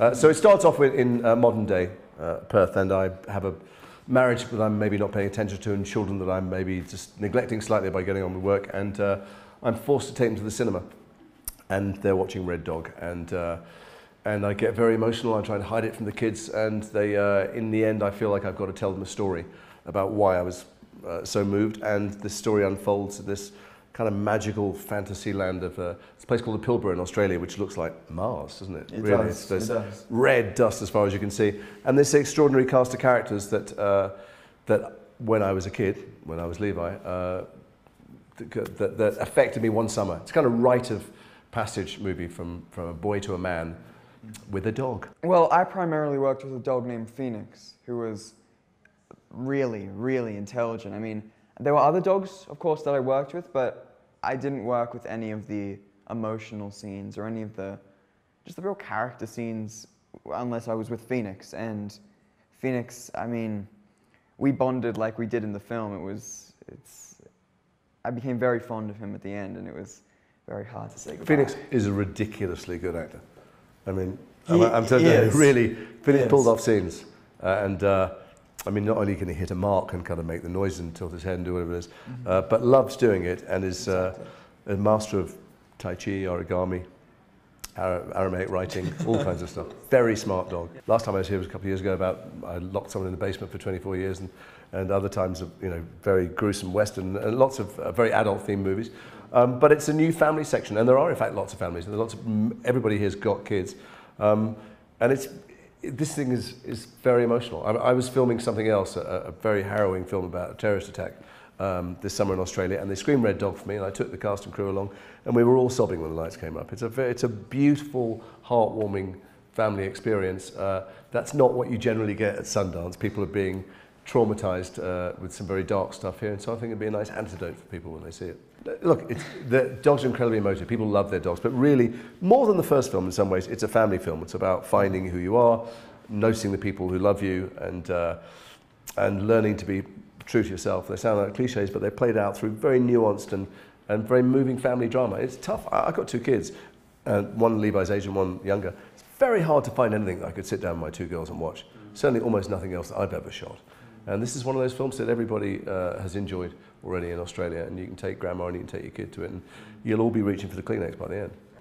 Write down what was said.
Uh, so it starts off with, in uh, modern day uh, Perth, and I have a marriage that I'm maybe not paying attention to, and children that I'm maybe just neglecting slightly by getting on with work, and uh, I'm forced to take them to the cinema, and they're watching Red Dog, and uh, and I get very emotional. I try and hide it from the kids, and they, in the end, I feel like I've got to tell them a story about why I was so moved, and this story unfolds. This kind of magical fantasy land of uh, it's a place called the Pilbara in Australia, which looks like Mars, doesn't it? It really, does. it does. Red dust as far as you can see, and this extraordinary cast of characters that uh, that when I was a kid, when I was Levi, uh, that, that, that, affected me one summer. It's kind of rite of passage movie from from a boy to a man with a dog. Well, I primarily worked with a dog named Phoenix, who was really, really intelligent. I mean there were other dogs, of course, that I worked with, but I didn't work with any of the emotional scenes or any of the just the real character scenes unless I was with Phoenix. And Phoenix, I mean, we bonded like we did in the film. It was, it's, I became very fond of him at the end, and it was very hard to say goodbye. Phoenix is a ridiculously good actor. I mean, he I'm, I'm telling you, really, Phoenix pulled off scenes, uh, and. Uh, I mean, not only can he hit a mark and kind of make the noise and tilt his head and do whatever it is, mm-hmm. uh, but loves doing it and is uh, a master of Tai Chi, origami, Aramaic writing, all kinds of stuff. Very smart dog. Last time I was here was a couple of years ago about I locked someone in the basement for 24 years and, and other times, of, you know, very gruesome Western and uh, lots of uh, very adult themed movies. Um, but it's a new family section and there are in fact lots of families. There's lots of, everybody here's got kids. Um, and it's, this thing is, is very emotional. I, I was filming something else, a, a, very harrowing film about a terrorist attack um, this summer in Australia, and they screamed Red Dog for me, and I took the cast and crew along, and we were all sobbing when the lights came up. It's a, very, it's a beautiful, heartwarming family experience. Uh, that's not what you generally get at Sundance. People are being traumatized uh, with some very dark stuff here, and so I think it'd be a nice antidote for people when they see it. Look, it's, the dogs are incredibly emotive. People love their dogs, but really, more than the first film in some ways, it's a family film. It's about finding who you are, noticing the people who love you, and, uh, and learning to be true to yourself. They sound like cliches, but they're played out through very nuanced and, and very moving family drama. It's tough. I, have got two kids, uh, one Levi's age and one younger. It's very hard to find anything that I could sit down with my two girls and watch. Certainly almost nothing else that I've ever shot. And this is one of those films that everybody uh, has enjoyed already in Australia, and you can take grandma and you can take your kid to it, and you'll all be reaching for the Kleenex by the end.